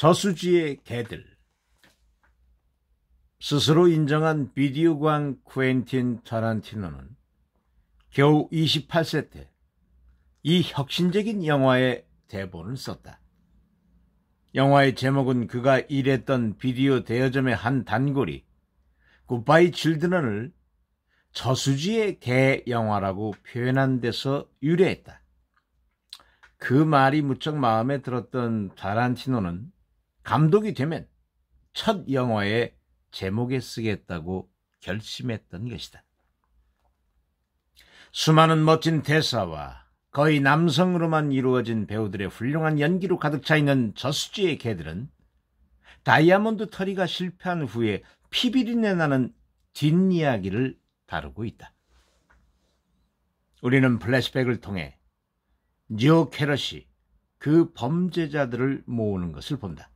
저수지의 개들 스스로 인정한 비디오광 쿠엔틴 타란티노는 겨우 28세 때 이 혁신적인 영화의 대본을 썼다. 영화의 제목은 그가 일했던 비디오 대여점의 한 단골이 굿바이 질드런을 저수지의 개 영화라고 표현한 데서 유래했다. 그 말이 무척 마음에 들었던 타란티노는 감독이 되면 첫 영화의 제목에 쓰겠다고 결심했던 것이다. 수많은 멋진 대사와 거의 남성으로만 이루어진 배우들의 훌륭한 연기로 가득 차 있는 저수지의 개들은 다이아몬드 터리가 실패한 후에 피비린내 나는 뒷이야기를 다루고 있다. 우리는 플래시백을 통해 뉴 캐럿이 그 범죄자들을 모으는 것을 본다.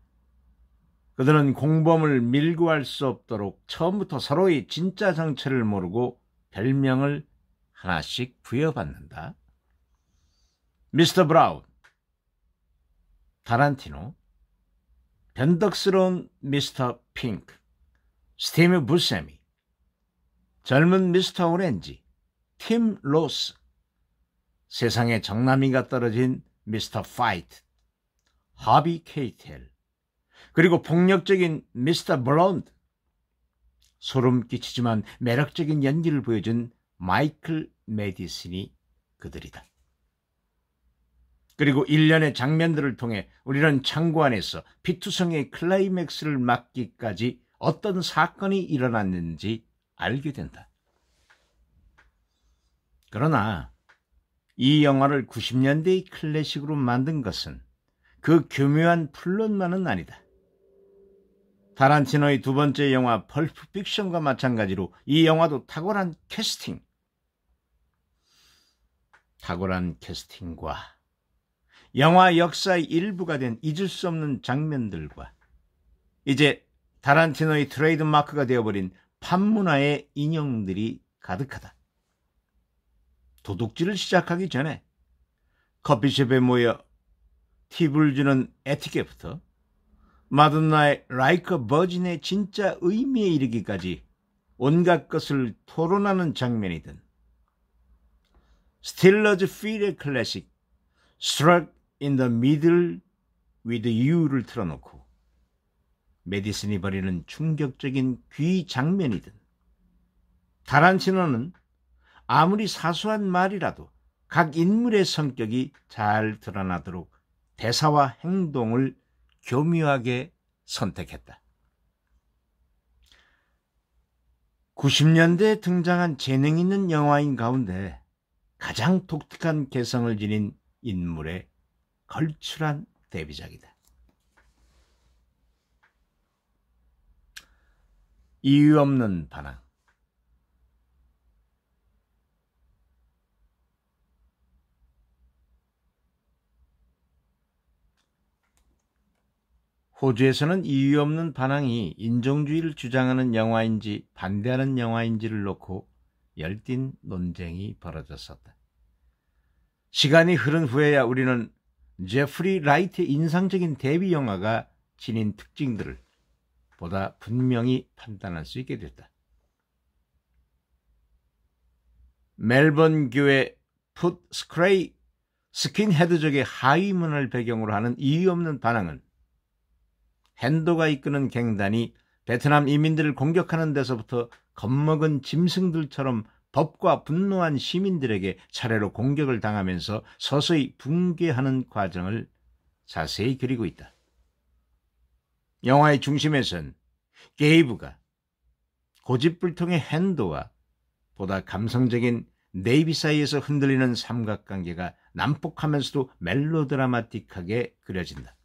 그들은 공범을 밀고 할수 없도록 처음부터 서로의 진짜 정체를 모르고 별명을 하나씩 부여받는다. 미스터 브라운, 다란티노 변덕스러운 미스터 핑크, 스티브 부세미, 젊은 미스터 오렌지, 팀 로스, 세상에 정남이가 떨어진 미스터 파이트, 하비 케이텔, 그리고 폭력적인 미스터 블론드. 소름 끼치지만 매력적인 연기를 보여준 마이클 메디슨이 그들이다. 그리고 일련의 장면들을 통해 우리는 창고 안에서 피투성의 클라이맥스를 막기까지 어떤 사건이 일어났는지 알게 된다. 그러나 이 영화를 90년대의 클래식으로 만든 것은 그 교묘한 플롯만은 아니다. 타란티노의 두 번째 영화 펄프 픽션과 마찬가지로 이 영화도 탁월한 캐스팅 탁월한 캐스팅과 영화 역사의 일부가 된 잊을 수 없는 장면들과 이제 타란티노의 트레이드마크가 되어버린 판문화의 인형들이 가득하다. 도둑질을 시작하기 전에 커피숍에 모여 팁을 주는 에티켓부터 마돈나의 Like a v 의 진짜 의미에 이르기까지 온갖 것을 토론하는 장면이든 스틸러즈 필의 클래식 Struck in the Middle with You를 틀어놓고 메디슨이 벌이는 충격적인 귀 장면이든 다란치노는 아무리 사소한 말이라도 각 인물의 성격이 잘 드러나도록 대사와 행동을 교묘하게 선택했다. 90년대에 등장한 재능 있는 영화인 가운데 가장 독특한 개성을 지닌 인물의 걸출한 데뷔작이다. 이유 없는 반항 호주에서는 이유 없는 반항이 인종주의를 주장하는 영화인지 반대하는 영화인지를 놓고 열띤 논쟁이 벌어졌었다. 시간이 흐른 후에야 우리는 제프리 라이트의 인상적인 데뷔 영화가 지닌 특징들을 보다 분명히 판단할 수 있게 됐다. 멜번 교회 풋스크레이 스킨헤드족의 하위문을 배경으로 하는 이유 없는 반항은 헨도가 이끄는 갱단이 베트남 이민들을 공격하는 데서부터 겁먹은 짐승들처럼 법과 분노한 시민들에게 차례로 공격을 당하면서 서서히 붕괴하는 과정을 자세히 그리고 있다. 영화의 중심에선 게이브가 고집불통의 헨도와 보다 감성적인 네이비 사이에서 흔들리는 삼각관계가 난폭하면서도 멜로드라마틱하게 그려진다.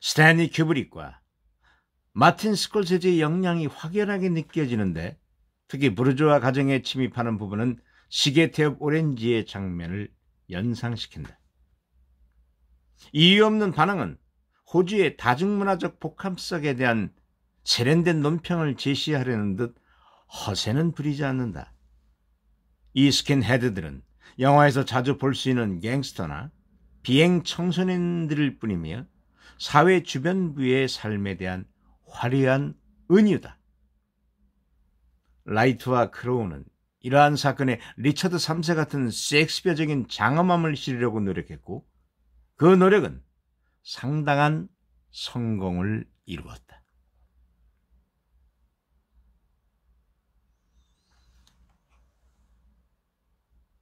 스탠리 큐브릭과 마틴 스콜세지의 역량이 확연하게 느껴지는데 특히 부르주아 가정에 침입하는 부분은 시계 태엽 오렌지의 장면을 연상시킨다. 이유 없는 반응은 호주의 다중문화적 복합성에 대한 세련된 논평을 제시하려는 듯 허세는 부리지 않는다. 이 스킨헤드들은 영화에서 자주 볼 수 있는 갱스터나 비행 청소년들일 뿐이며 사회 주변부의 삶에 대한 화려한 은유다. 라이트와 크로우는 이러한 사건에 리처드 3세 같은 섹스피어적인 장엄함을 실으려고 노력했고 그 노력은 상당한 성공을 이루었다.